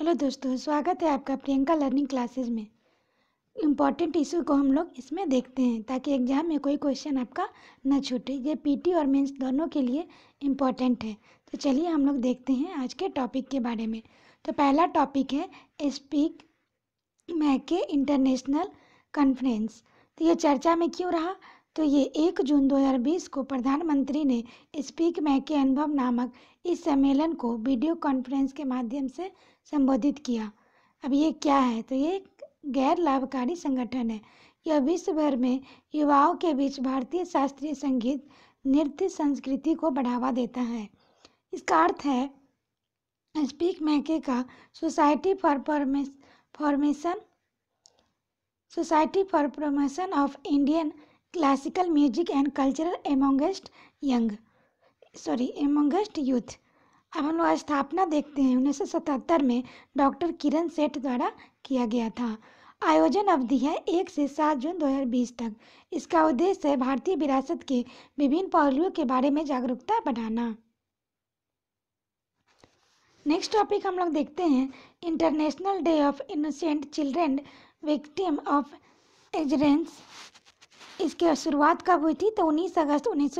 hello दोस्तों स्वागत है आपका प्रियंका लर्निंग क्लासेस में इम्पॉर्टेंट इशू को हम लोग इसमें देखते हैं ताकि एग्जाम में कोई क्वेश्चन आपका न छूटे ये पीटी और मेंस दोनों के लिए इम्पॉर्टेंट है तो चलिए हम लोग देखते हैं आज के टॉपिक के बारे में तो पहला टॉपिक है स्पीक मैके इंटरनेशनल कॉन्फ्रेंस तो ये चर्चा में क्यों रहा तो ये एक जून 2020 को प्रधानमंत्री ने स्पीक मैके अनुभव नामक इस सम्मेलन को वीडियो कॉन्फ्रेंस के माध्यम से संबोधित किया अब ये क्या है तो ये गैर लाभकारी संगठन है यह विश्व भर में युवाओं के बीच भारतीय शास्त्रीय संगीत नृत्य संस्कृति को बढ़ावा देता है इसका अर्थ है स्पीक मैके का society for formation society for promotion of Indian classical music and cultural amongst young sorry amongst youth अब हम लोग स्थापना देखते हैं उन्नीस सौ सतहत्तर में डॉक्टर किरण सेठ द्वारा किया गया था आयोजन अवधि है एक से सात जून 2020 तक इसका उद्देश्य है भारतीय विरासत के विभिन्न पहलुओं के बारे में जागरूकता बढ़ाना नेक्स्ट टॉपिक हम लोग देखते हैं international day of innocent children victim of एजरेंस इसकी शुरुआत कब हुई थी तो 19 अगस्त उन्नीस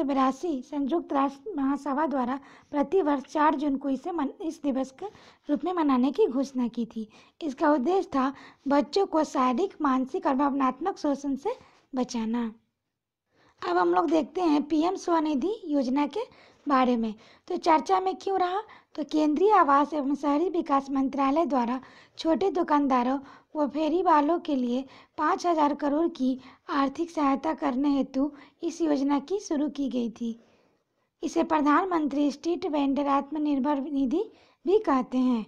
संयुक्त राष्ट्र महासभा द्वारा प्रतिवर्ष चार जून को इसे मन, इस दिवस के रूप में मनाने की घोषणा की थी इसका उद्देश्य था बच्चों को शारीरिक मानसिक और भावनात्मक शोषण से बचाना अब हम लोग देखते हैं पीएम स्वनिधि योजना के बारे में तो चर्चा में क्यों रहा तो केंद्रीय आवास एवं शहरी विकास मंत्रालय द्वारा छोटे दुकानदारों व फेरी वालों के लिए पाँच हजार करोड़ की आर्थिक सहायता करने हेतु इस योजना की शुरू की गई थी इसे प्रधानमंत्री स्ट्रीट वेंडर आत्मनिर्भर निधि भी कहते हैं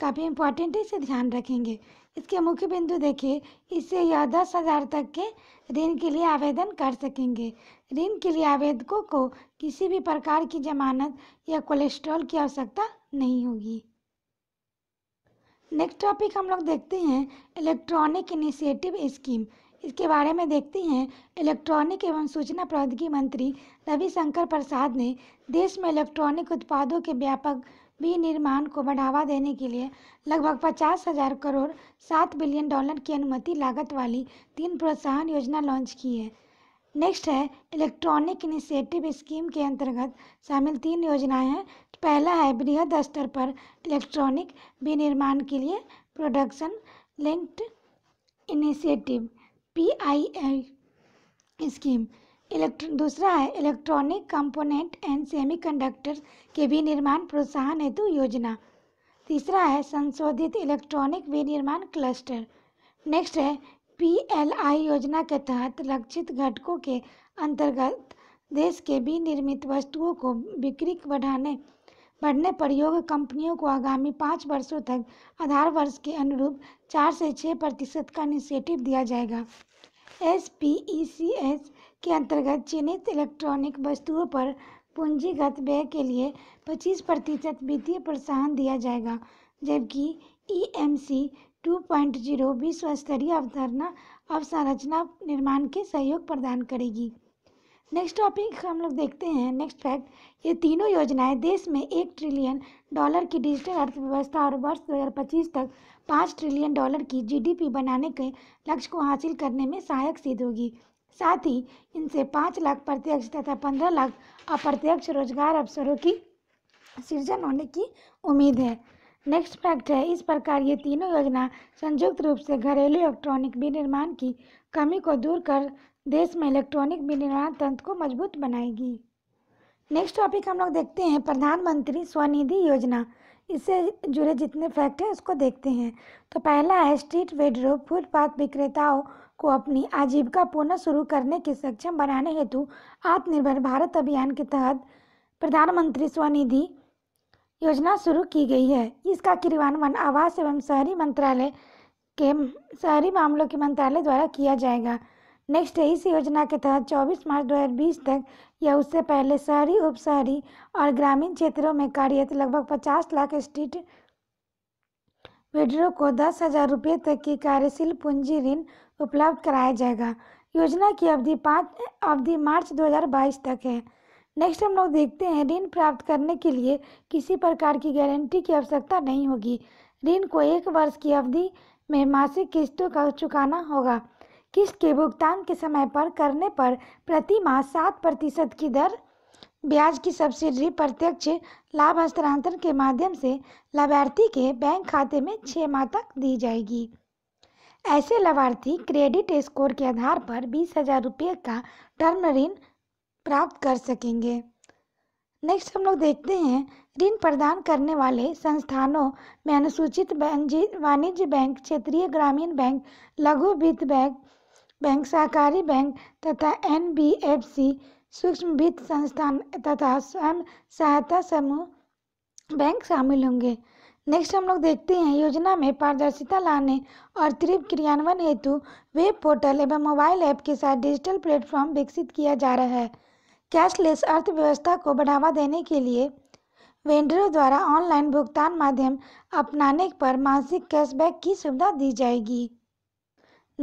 काफ़ी इम्पोर्टेंट इसे ध्यान रखेंगे इसके मुख्य बिंदु देखें इससे यह दस हज़ार तक के ऋण के लिए आवेदन कर सकेंगे ऋण के लिए आवेदकों को किसी भी प्रकार की जमानत या कोलेस्ट्रॉल की आवश्यकता नहीं होगी नेक्स्ट टॉपिक हम लोग देखते हैं इलेक्ट्रॉनिक इनिशिएटिव स्कीम इसके बारे में देखते हैं इलेक्ट्रॉनिक एवं सूचना प्रौद्योगिकी मंत्री रविशंकर प्रसाद ने देश में इलेक्ट्रॉनिक उत्पादों के व्यापक विनिर्माण को बढ़ावा देने के लिए लगभग पचास हजार करोड़ सात बिलियन डॉलर की अनुमति लागत वाली तीन प्रोत्साहन योजना लॉन्च की है नेक्स्ट है इलेक्ट्रॉनिक इनिशिएटिव स्कीम के अंतर्गत शामिल तीन योजनाएं हैं पहला है बृहद स्तर पर इलेक्ट्रॉनिक विनिर्माण के लिए production linked initiative P I L scheme इलेक्ट्र दूसरा है इलेक्ट्रॉनिक कंपोनेंट एंड सेमीकंडक्टर के विनिर्माण प्रोत्साहन हेतु योजना तीसरा है संशोधित इलेक्ट्रॉनिक विनिर्माण क्लस्टर नेक्स्ट है पी.एल.आई योजना के तहत लक्षित घटकों के अंतर्गत देश के विनिर्मित वस्तुओं को बिक्री बढ़ाने बढ़ने पर योग कंपनियों को आगामी पाँच वर्षों तक आधार वर्ष के अनुरूप चार से छः प्रतिशत का इनिशिएटिव दिया जाएगा S P E C S के अंतर्गत चिन्हित इलेक्ट्रॉनिक वस्तुओं पर पूंजीगत व्यय के लिए पच्चीस प्रतिशत वित्तीय प्रोत्साहन दिया जाएगा जबकि ई एम सी 2.0 विश्व स्तरीय अवधारणा अवसंरचना निर्माण के सहयोग प्रदान करेगी नेक्स्ट टॉपिक हम लोग देखते हैं नेक्स्ट फैक्ट ये तीनों योजनाएं देश में एक ट्रिलियन डॉलर की डिजिटल अर्थव्यवस्था और वर्ष 2025 तक पाँच ट्रिलियन डॉलर की जीडीपी बनाने के लक्ष्य को हासिल करने में सहायक सिद्ध होगी साथ ही इनसे पाँच लाख प्रत्यक्ष तथा पंद्रह लाख अप्रत्यक्ष रोजगार अवसरों की सृजन होने की उम्मीद है नेक्स्ट फैक्ट है इस प्रकार ये तीनों योजना संयुक्त रूप से घरेलू इलेक्ट्रॉनिक विनिर्माण की कमी को दूर कर देश में इलेक्ट्रॉनिक विनिर्माण तंत्र को मजबूत बनाएगी नेक्स्ट टॉपिक हम लोग देखते हैं प्रधानमंत्री स्वनिधि योजना इससे जुड़े जितने फैक्ट हैं उसको देखते हैं तो पहला है स्ट्रीट वेडरो फुटपाथ विक्रेताओं को अपनी आजीविका पुनः शुरू करने के सक्षम बनाने हेतु आत्मनिर्भर भारत अभियान के तहत प्रधानमंत्री स्वनिधि योजना शुरू की गई है इसका क्रियान्वयन आवास एवं शहरी मंत्रालय के शहरी मामलों के मंत्रालय द्वारा किया जाएगा नेक्स्ट इस योजना के तहत 24 मार्च 2020 तक या उससे पहले शहरी उप शहरी और ग्रामीण क्षेत्रों में कार्यरत लगभग 50 लाख स्ट्रीट वेडरों को दस हज़ार रुपये तक की कार्यशील पूंजी ऋण उपलब्ध कराया जाएगा योजना की अवधि पाँच अवधि मार्च 2022 तक है नेक्स्ट हम लोग देखते हैं ऋण प्राप्त करने के लिए किसी प्रकार की गारंटी की आवश्यकता नहीं होगी ऋण को एक वर्ष की अवधि में मासिक किस्तों का चुकाना होगा किस्त के भुगतान के समय पर करने पर प्रति माह सात प्रतिशत की दर ब्याज की सब्सिडी प्रत्यक्ष लाभ हस्तांतरण के माध्यम से लाभार्थी के बैंक खाते में छः माह तक दी जाएगी ऐसे लाभार्थी क्रेडिट स्कोर के आधार पर बीस हजार रुपये का टर्म ऋण प्राप्त कर सकेंगे नेक्स्ट हम लोग देखते हैं ऋण प्रदान करने वाले संस्थानों में अनुसूचित वाणिज्य बैंक क्षेत्रीय ग्रामीण बैंक लघु वित्त बैंक बैंक सहकारी बैंक तथा एनबीएफसी सूक्ष्म वित्त संस्थान तथा स्वयं सहायता समूह बैंक शामिल होंगे नेक्स्ट हम लोग देखते हैं योजना में पारदर्शिता लाने और त्रिप क्रियान्वयन हेतु वेब पोर्टल एवं मोबाइल ऐप के साथ डिजिटल प्लेटफॉर्म विकसित किया जा रहा है कैशलेस अर्थव्यवस्था को बढ़ावा देने के लिए वेंडरों द्वारा ऑनलाइन भुगतान माध्यम अपनाने पर मासिक कैशबैक की सुविधा दी जाएगी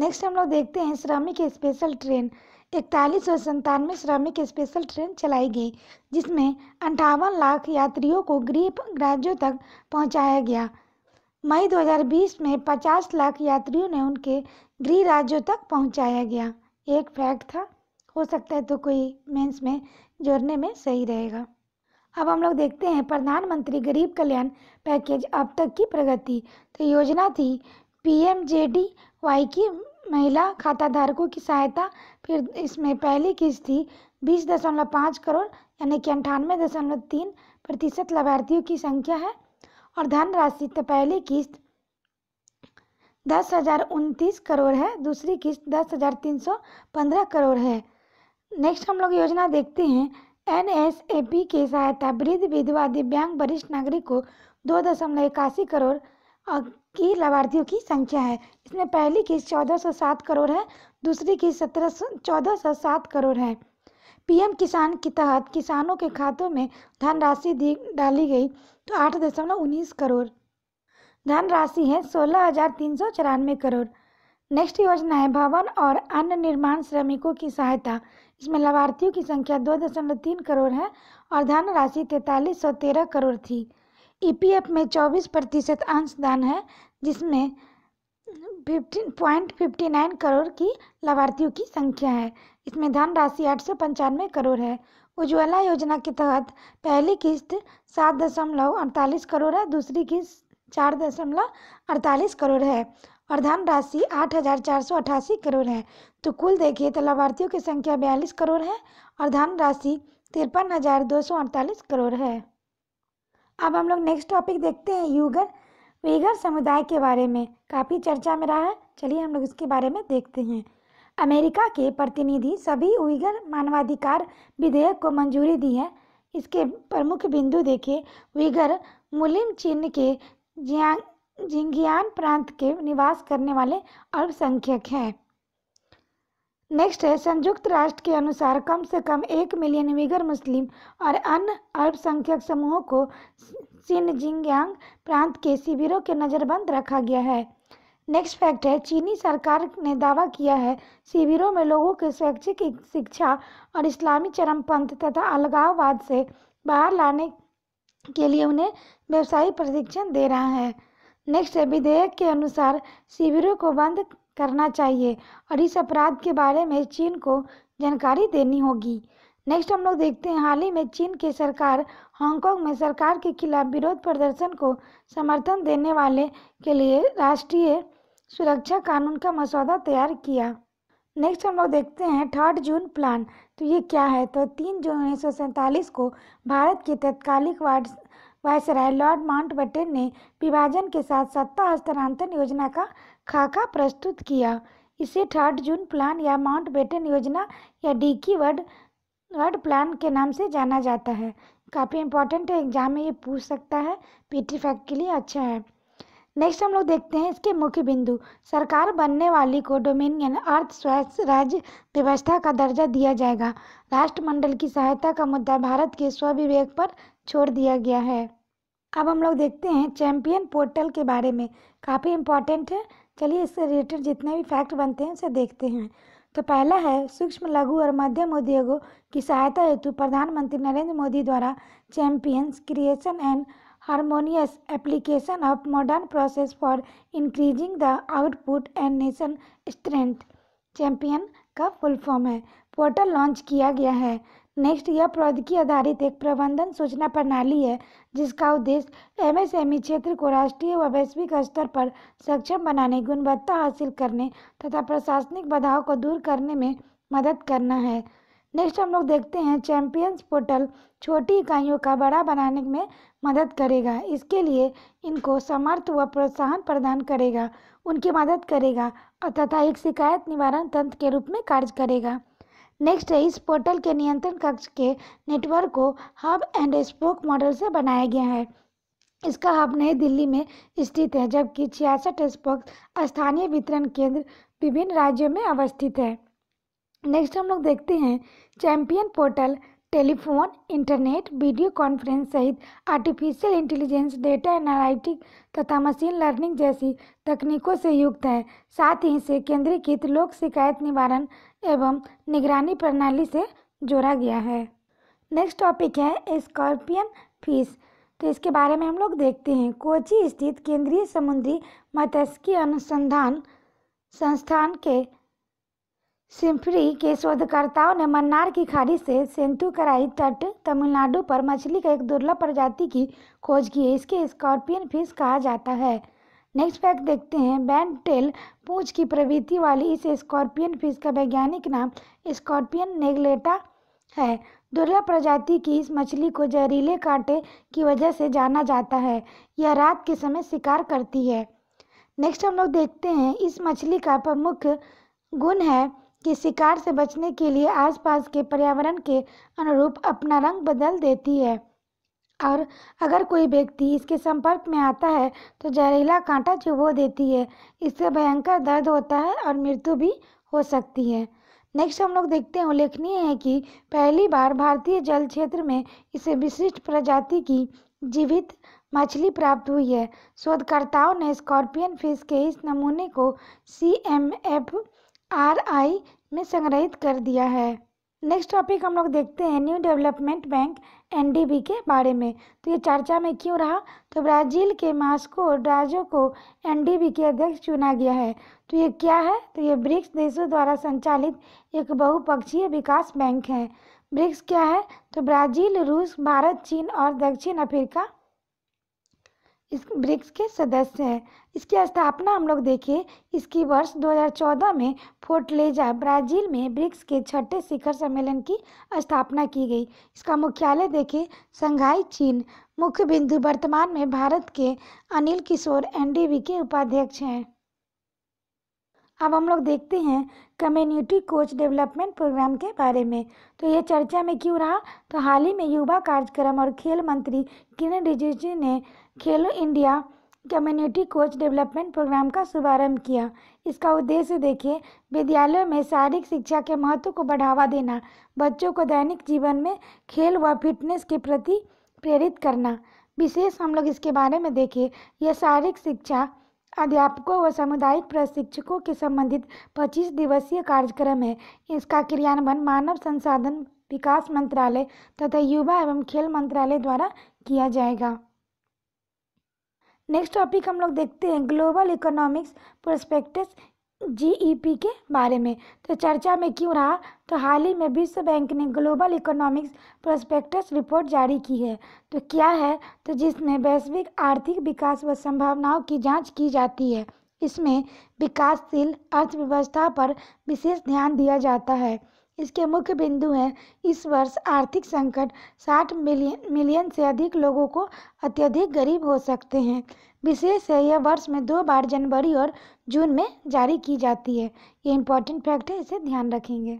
नेक्स्ट हम लोग देखते हैं श्रमिक स्पेशल ट्रेन इकतालीस सौ संतानवे श्रमिक स्पेशल ट्रेन चलाई गई जिसमें अंठावन लाख यात्रियों को गृह राज्यों तक पहुंचाया गया मई 2020 में 50 लाख यात्रियों ने उनके गृह राज्यों तक पहुंचाया गया एक फैक्ट था हो सकता है तो कोई मेंस में जोड़ने में सही रहेगा अब हम लोग देखते हैं प्रधानमंत्री गरीब कल्याण पैकेज अब तक की प्रगति तो योजना थी पीएमजेडीवाई की महिला खाताधारकों की सहायता फिर इसमें पहली किस्त थी बीस दशमलव पाँच करोड़ यानी कि अंठानवे दशमलव तीन प्रतिशत लाभार्थियों की संख्या है और धनराशि तो पहली किस्त दस हज़ार उनतीस करोड़ है दूसरी किस्त दस हज़ार तीन सौ पंद्रह करोड़ है नेक्स्ट हम लोग योजना देखते हैं पी की सहायता वृद्ध विधवा दिव्यांग वरिष्ठ नागरिक को दो दशमलव इक्यासी करोड़ की लाभार्थियों की संख्या है इसमें पहली किस्त चौदह सौ सात करोड़ है दूसरी किस्त सत्रह सौ चौदह सौ सात करोड़ है पीएम किसान के तहत किसानों के खातों में धनराशि दी डाली गई तो आठ दशमलव उन्नीस करोड़ धनराशि है सोलह हजार तीन सौ चौरानवे करोड़ नेक्स्ट योजना है भवन और अन्य निर्माण श्रमिकों की सहायता इसमें लाभार्थियों की संख्या दो दशमलव तीन करोड़ है और धनराशि तैतालीस सौ तेरह करोड़ थी ईपीएफ e में चौबीस प्रतिशत अंशदान है जिसमें fifteen point fifty nine crore की लाभार्थियों की संख्या है इसमें धनराशि आठ सौ पंचानवे करोड़ है उज्ज्वला योजना के तहत पहली किस्त सात दशमलव अड़तालीस करोड़ है दूसरी किस्त चार दशमलव अड़तालीस करोड़ है और राशि आठ हज़ार चार सौ अठासी करोड़ है तो कुल देखिए तो लाभार्थियों की संख्या बयालीस करोड़ है और धनराशि तिरपन हज़ार दो सौ अड़तालीस करोड़ है अब हम लोग नेक्स्ट टॉपिक देखते हैं यूगर वीगर समुदाय के बारे में काफ़ी चर्चा में रहा है चलिए हम लोग इसके बारे में देखते हैं अमेरिका के प्रतिनिधि सभी उइगर मानवाधिकार विधेयक को मंजूरी दी है इसके प्रमुख बिंदु देखिए उइगर मुलिम चिन्ह के जियांग जिंगियान प्रांत के निवास करने वाले अल्पसंख्यक हैं नेक्स्ट है संयुक्त राष्ट्र के अनुसार कम से कम एक मिलियन विगर मुस्लिम और अन्य अल्पसंख्यक समूहों को सिनजिंगयांग प्रांत के शिविरों के नज़रबंद रखा गया है नेक्स्ट फैक्ट है चीनी सरकार ने दावा किया है शिविरों में लोगों के स्वैच्छिक शिक्षा और इस्लामी चरमपंथ तथा अलगाववाद से बाहर लाने के लिए उन्हें व्यवसायिक प्रशिक्षण दे रहा है नेक्स्ट विधेयक के अनुसार शिविरों को बंद करना चाहिए और इस अपराध के बारे में चीन को जानकारी देनी होगी नेक्स्ट हम लोग देखते हैं हाल ही में चीन की सरकार हांगकांग में सरकार के खिलाफ विरोध प्रदर्शन को समर्थन देने वाले के लिए राष्ट्रीय सुरक्षा कानून का मसौदा तैयार किया नेक्स्ट हम लोग देखते हैं थर्ड जून प्लान तो ये क्या है तो तीन जून उन्नीस को भारत के तत्कालिक वार्ड वायसराय लॉर्ड माउंटबेटन ने विभाजन के साथ सत्ता हस्तांतरण योजना का खाका प्रस्तुत किया इसे थर्ड जून प्लान या माउंटबेटन योजना या डीकी वर्ड वर्ड प्लान के नाम से जाना जाता है काफ़ी इंपॉर्टेंट है एग्जाम में ये पूछ सकता है पीटी फैक्ट के लिए अच्छा है नेक्स्ट हम लोग देखते हैं इसके मुख्य बिंदु सरकार बनने वाली को डोमिनियन अर्थ स्वास्थ्य राज्य व्यवस्था का दर्जा दिया जाएगा राष्ट्रमंडल की सहायता का मुद्दा भारत के स्वविवेक पर छोड़ दिया गया है अब हम लोग देखते हैं चैम्पियन पोर्टल के बारे में काफ़ी इम्पॉर्टेंट है चलिए इससे रिलेटेड जितने भी फैक्ट बनते हैं उसे देखते हैं तो पहला है सूक्ष्म लघु और मध्यम उद्योगों की सहायता हेतु प्रधानमंत्री नरेंद्र मोदी द्वारा champions creation and harmonious application of modern process for increasing the output and nation strength champion का फुल फॉर्म है पोर्टल लॉन्च किया गया है नेक्स्ट यह प्रौद्योगिकी आधारित एक प्रबंधन सूचना प्रणाली है जिसका उद्देश्य एमएसएमई क्षेत्र को राष्ट्रीय व वैश्विक स्तर पर सक्षम बनाने गुणवत्ता हासिल करने तथा प्रशासनिक बाधाओं को दूर करने में मदद करना है नेक्स्ट हम लोग देखते हैं चैंपियंस पोर्टल छोटी इकाइयों का बड़ा बनाने में मदद करेगा इसके लिए इनको समर्थ व प्रोत्साहन प्रदान करेगा उनकी मदद करेगा तथा एक शिकायत निवारण तंत्र के रूप में कार्य करेगा नेक्स्ट है इस पोर्टल के नियंत्रण कक्ष के नेटवर्क को हब एंड स्पोक मॉडल से बनाया गया है इसका हब नई दिल्ली में स्थित है जबकि छियासठ स्पोक स्थानीय वितरण केंद्र विभिन्न राज्यों में अवस्थित है नेक्स्ट हम लोग देखते हैं champion portal telephone internet video conference सहित आर्टिफिशियल इंटेलिजेंस डेटा एनालिटिक तथा मशीन लर्निंग जैसी तकनीकों से युक्त है साथ ही इसे केंद्रीकृत लोक शिकायत निवारण एवं निगरानी प्रणाली से जोड़ा गया है नेक्स्ट टॉपिक है स्कॉर्पियन फीस तो इसके बारे में हम लोग देखते हैं कोची स्थित केंद्रीय समुद्री मत्स्यिकी अनुसंधान संस्थान के सिम्फरी के शोधकर्ताओं ने मन्नार की खाड़ी से सेंतुकराई तट तमिलनाडु पर मछली का एक दुर्लभ प्रजाति की खोज की है इसके स्कॉर्पियन फिश कहा जाता है नेक्स्ट फैक्ट देखते हैं बैंड टेल पूंछ की प्रवृत्ति वाली इस स्कॉर्पियन फिश का वैज्ञानिक नाम स्कॉर्पियन नेगलेटा है दुर्लभ प्रजाति की इस मछली को जहरीले कांटे की वजह से जाना जाता है यह रात के समय शिकार करती है नेक्स्ट हम लोग देखते हैं इस मछली का प्रमुख गुण है कि शिकार से बचने के लिए आसपास के पर्यावरण के अनुरूप अपना रंग बदल देती है और अगर कोई व्यक्ति इसके संपर्क में आता है तो जहरीला कांटा चुभो देती है इससे भयंकर दर्द होता है और मृत्यु भी हो सकती है नेक्स्ट हम लोग देखते हैं उल्लेखनीय है कि पहली बार भारतीय जल क्षेत्र में इसे विशिष्ट प्रजाति की जीवित मछली प्राप्त हुई है शोधकर्ताओं ने स्कॉर्पियन फिश के इस नमूने को C M F R I में संग्रहित कर दिया है नेक्स्ट टॉपिक हम लोग देखते हैं न्यू डेवलपमेंट बैंक एनडीबी के बारे में तो ये चर्चा में क्यों रहा तो ब्राज़ील के मास्को ड्राजो को एनडीबी के अध्यक्ष चुना गया है तो ये क्या है तो ये ब्रिक्स देशों द्वारा संचालित एक बहुपक्षीय विकास बैंक है ब्रिक्स क्या है तो ब्राज़ील रूस भारत चीन और दक्षिण अफ्रीका इस ब्रिक्स के सदस्य हैं इसकी स्थापना हम लोग देखें इसकी वर्ष 2014 में फोर्टलेजा ब्राज़ील में ब्रिक्स के छठे शिखर सम्मेलन की स्थापना की गई इसका मुख्यालय देखें संघाई चीन मुख्य बिंदु वर्तमान में भारत के अनिल किशोर एनडीवी के उपाध्यक्ष हैं अब हम लोग देखते हैं कम्युनिटी कोच डेवलपमेंट प्रोग्राम के बारे में तो ये चर्चा में क्यों रहा तो हाल ही में युवा कार्यक्रम और खेल मंत्री किरण रिजिजू ने Khelo India community coach development programme का शुभारंभ किया इसका उद्देश्य देखिए विद्यालयों में शारीरिक शिक्षा के महत्व को बढ़ावा देना बच्चों को दैनिक जीवन में खेल व फिटनेस के प्रति प्रेरित करना विशेष हम लोग इसके बारे में देखें यह शारीरिक शिक्षा अध्यापकों व सामुदायिक प्रशिक्षकों के संबंधित 25 दिवसीय कार्यक्रम है इसका क्रियान्वयन मानव संसाधन विकास मंत्रालय तथा युवा एवं खेल मंत्रालय द्वारा किया जाएगा नेक्स्ट टॉपिक हम लोग देखते हैं ग्लोबल इकोनॉमिक्स प्रोस्पेक्टस जीईपी के बारे में तो चर्चा में क्यों रहा तो हाल ही में विश्व बैंक ने ग्लोबल इकोनॉमिक्स प्रोस्पेक्टस रिपोर्ट जारी की है तो क्या है तो जिसमें वैश्विक आर्थिक विकास व संभावनाओं की जांच की जाती है इसमें विकासशील अर्थव्यवस्था पर विशेष ध्यान दिया जाता है इसके मुख्य बिंदु हैं इस वर्ष आर्थिक संकट 60 मिलियन मिलियन से अधिक लोगों को अत्यधिक गरीब हो सकते हैं विशेष है यह वर्ष में दो बार जनवरी और जून में जारी की जाती है ये इंपॉर्टेंट फैक्ट है इसे ध्यान रखेंगे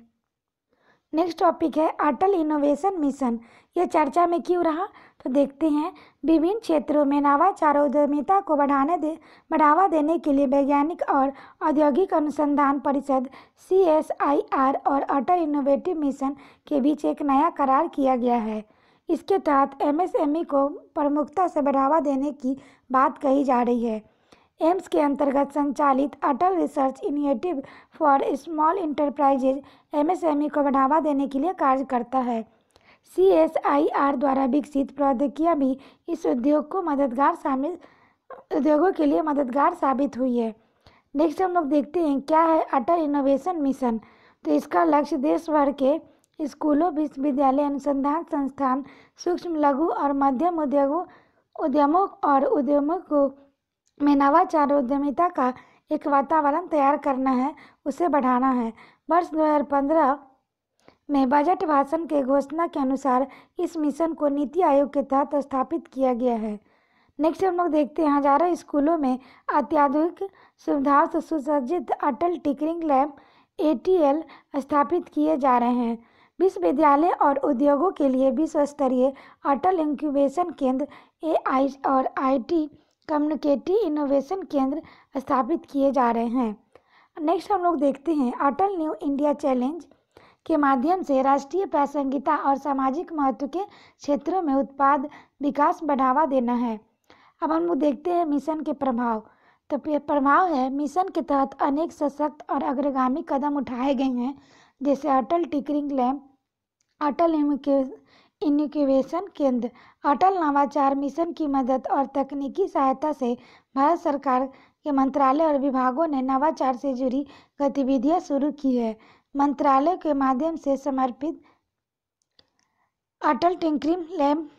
नेक्स्ट टॉपिक है अटल इनोवेशन मिशन यह चर्चा में क्यों रहा तो देखते हैं विभिन्न क्षेत्रों में नवाचार उद्यमिता को बढ़ाने दे बढ़ावा देने के लिए वैज्ञानिक और औद्योगिक अनुसंधान परिषद सी और अटल इनोवेटिव मिशन के बीच एक नया करार किया गया है इसके तहत एमएसएमई e को प्रमुखता से बढ़ावा देने की बात कही जा रही है एम्स के अंतर्गत संचालित Atal research initiative for small enterprises MSME को बढ़ावा देने के लिए कार्य करता है सीएसआईआर द्वारा विकसित प्रौद्योगिकियाँ भी इस उद्योग को मददगार शामिल उद्योगों के लिए मददगार साबित हुई है नेक्स्ट हम लोग देखते हैं क्या है अटल इनोवेशन मिशन तो इसका लक्ष्य देश भर के स्कूलों विश्वविद्यालय अनुसंधान संस्थान सूक्ष्म लघु और मध्यम उद्योगों उद्यमों और उद्यमों को में नवाचार उद्यमिता का एक वातावरण तैयार करना है उसे बढ़ाना है वर्ष पंद्रह में बजट भाषण के घोषणा के अनुसार इस मिशन को नीति आयोग के तहत स्थापित किया गया है नेक्स्ट हम लोग देखते हैं हजारों स्कूलों में अत्याधुनिक सुविधाओं से सुसज्जित अटल टिकरिंग लैब ए स्थापित किए जा रहे हैं विश्वविद्यालय और उद्योगों के लिए विश्व स्तरीय अटल इंक्यूबेशन केंद्र ए और आईटी कम्युनिकेटिव इनोवेशन केंद्र स्थापित किए जा रहे हैं नेक्स्ट हम लोग देखते हैं अटल न्यू इंडिया चैलेंज के माध्यम से राष्ट्रीय प्रासंगिकता और सामाजिक महत्व के क्षेत्रों में उत्पाद विकास बढ़ावा देना है अब हम देखते हैं मिशन के प्रभाव तो प्रभाव है मिशन के तहत अनेक सशक्त और अग्रगामी कदम उठाए गए हैं जैसे Atal tinkering lab Atal incubation केंद्र अटल नवाचार मिशन की मदद और तकनीकी सहायता से भारत सरकार के मंत्रालय और विभागों ने नवाचार से जुड़ी गतिविधियां शुरू की है मंत्रालय के माध्यम से समर्पित अटल टिंकरिंग लैब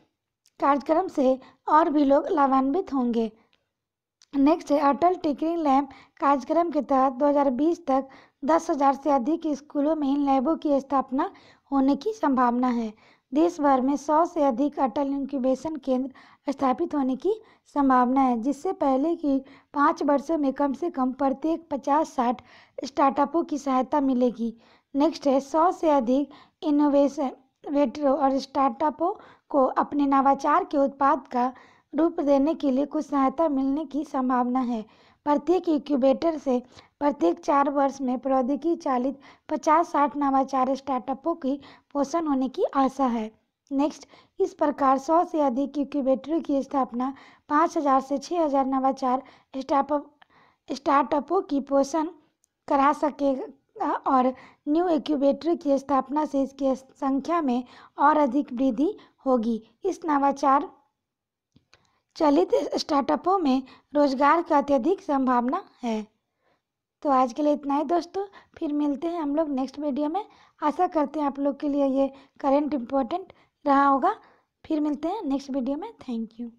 कार्यक्रम से और भी लोग लाभान्वित होंगे नेक्स्ट है अटल टिंकरिंग लैब कार्यक्रम के तहत 2020 तक 10,000 से अधिक स्कूलों में इन लैबों की स्थापना होने की संभावना है देश भर में 100 से अधिक अटल इंक्यूबेशन केंद्र स्थापित होने की संभावना है जिससे पहले की पाँच वर्षों में कम से कम प्रत्येक पचास साठ स्टार्टअपों की सहायता मिलेगी नेक्स्ट है सौ से अधिक इनोवेशन वेटरों और स्टार्टअपों को अपने नवाचार के उत्पाद का रूप देने के लिए कुछ सहायता मिलने की संभावना है प्रत्येक इक्यूबेटर से प्रत्येक चार वर्ष में प्रौद्योगिकी चालित पचास साठ नवाचार स्टार्टअपों की पोषण होने की आशा है नेक्स्ट इस प्रकार सौ से अधिक इक्यूबेटरों की स्थापना पाँच हजार से छः हजार नवाचार स्टार्टअप स्टार्टअपों की पोषण करा सके और न्यू इक्यूबेटर की स्थापना से इसकी संख्या में और अधिक वृद्धि होगी इस नवाचार चलित स्टार्टअपों में रोजगार का अत्यधिक संभावना है तो आज के लिए इतना ही दोस्तों फिर मिलते हैं हम लोग नेक्स्ट वीडियो में आशा करते हैं आप लोग के लिए ये करेंट इम्पोर्टेंट रहा होगा फिर मिलते हैं नेक्स्ट वीडियो में थैंक यू